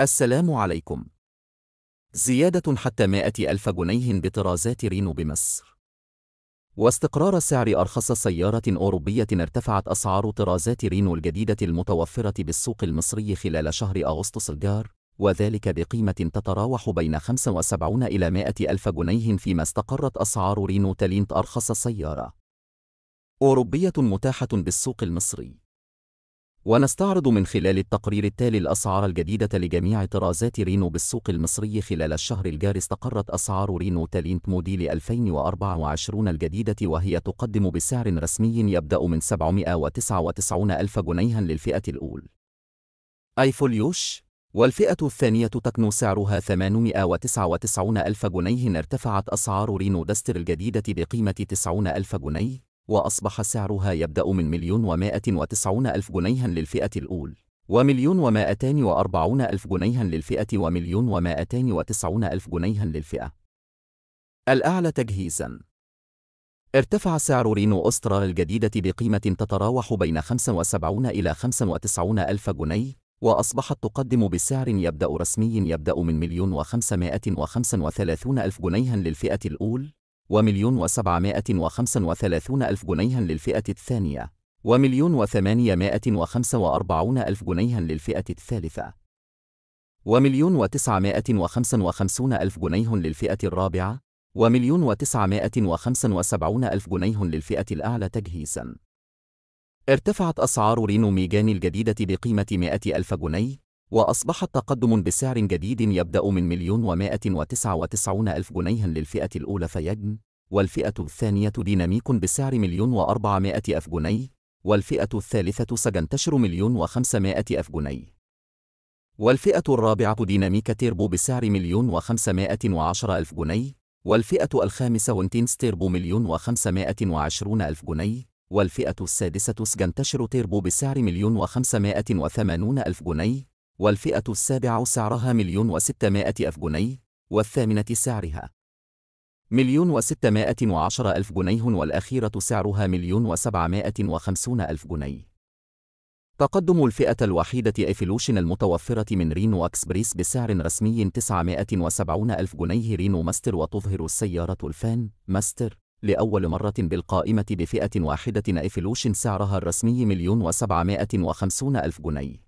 السلام عليكم زيادة حتى 100 ألف جنيه بطرازات رينو بمصر واستقرار سعر أرخص سيارة أوروبية ارتفعت أسعار طرازات رينو الجديدة المتوفرة بالسوق المصري خلال شهر أغسطس الجار وذلك بقيمة تتراوح بين 75 إلى 100 ألف جنيه فيما استقرت أسعار رينو تالينت أرخص سيارة أوروبية متاحة بالسوق المصري ونستعرض من خلال التقرير التالي الأسعار الجديدة لجميع طرازات رينو بالسوق المصري خلال الشهر الجاري استقرت أسعار رينو تالينت موديل 2024 الجديدة وهي تقدم بسعر رسمي يبدأ من 799 ألف جنيها للفئة الأول أي فوليوش والفئة الثانية تكن سعرها 899 ألف جنيه ارتفعت أسعار رينو دستر الجديدة بقيمة 90 ألف جنيه وأصبح سعرها يبدأ من مليون ومائة وتسعون ألف جنيها للفئة الأول ومليون ومائتان وأربعون ألف جنيها للفئة ومليون ومائتان وتسعون ألف جنيها للفئة الأعلى تجهيزاً ارتفع سعر رينو أسترا الجديدة بقيمة تتراوح بين 75 إلى 95 ألف جنيه وأصبحت تقدم بسعر يبدأ رسمي يبدأ من مليون وخمسمائة وخمسا وثلاثون ألف جنيها للفئة الأول ومليون وسبعمائة وخمسة وثلاثون ألف جنيها للفئة الثانية ومليون وثمانيمائة وخمسة وأربعون ألف جنيها للفئة الثالثة ومليون وتسعمائة وخمسة وخمسون ألف جنيه للفئة الرابعة ومليون وتسعمائة وخمسة وسبعون ألف جنيه للفئة الأعلى تجهيزاً ارتفعت أسعار رينو ميجان الجديدة بقيمة مائة ألف جنيه وأصبح التقدم بسعر جديد يبدأ من مليون ومائة وتسعة وتسعون ألف جنيها للفئة الأولى فيجن والفئة الثانية ديناميك بسعر مليون وأربعمائة ألف جنيه والفئة الثالثة سجنتشر مليون وخمسمائة ألف جنيه والفئة الرابعة ديناميك تيربو بسعر مليون وخمسمائة وعشر ألف جنيه والفئة الخامسة وانتينس تيربو مليون وخمسمائة وعشرون ألف جنيه والفئة السادسة سجنتشر تيربو بسعر مليون وخمسمائة وثمانون ألف جنيه والفئة السابعة سعرها مليون وستمائة ألف جنيه، والثامنة سعرها مليون وستمائة وعشر ألف جنيه والأخيرة سعرها مليون وسبعمائة وخمسون ألف جنيه. تقدم الفئة الوحيدة إيفلوشن المتوفرة من رينو أكسبريس بسعر رسمي 970 ألف جنيه رينو ماستر وتظهر السيارة الفان ماستر لأول مرة بالقائمة بفئة واحدة إيفلوشن سعرها الرسمي مليون وسبعمائة وخمسون ألف جنيه